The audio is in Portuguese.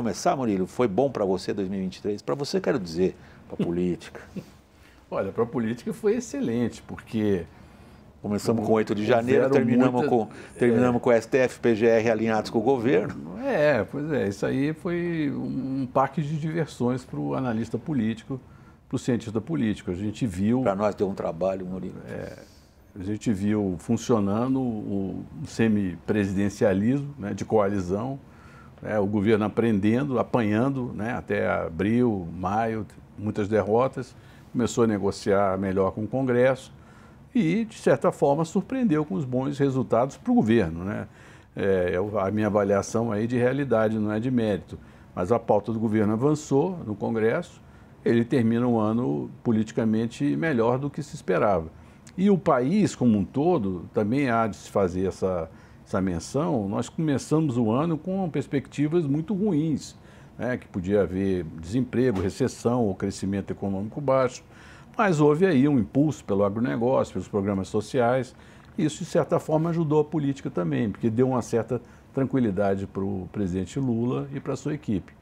começar, Murilo, foi bom para você 2023? Para você, quero dizer, para a política. Olha, para a política foi excelente, porque. Começamos com 8 de janeiro, terminamos, muita... com, terminamos é... com STF, PGR alinhados com o governo. É, pois é, isso aí foi um parque de diversões para o analista político, para o cientista político. A gente viu. Para nós deu um trabalho, Murilo. É, a gente viu funcionando o semipresidencialismo né, de coalizão, né, o governo aprendendo, apanhando né, até abril, maio, muitas derrotas, começou a negociar melhor com o Congresso e, de certa forma, surpreendeu com os bons resultados para o governo. Né? É, a minha avaliação aí de realidade, não é de mérito. Mas a pauta do governo avançou no Congresso, ele termina um ano politicamente melhor do que se esperava. E o país como um todo também há de se fazer essa, essa menção, nós começamos o ano com perspectivas muito ruins, né, que podia haver desemprego, recessão ou crescimento econômico baixo, mas houve aí um impulso pelo agronegócio, pelos programas sociais, e isso, de certa forma, ajudou a política também, porque deu uma certa tranquilidade para o presidente Lula e para a sua equipe.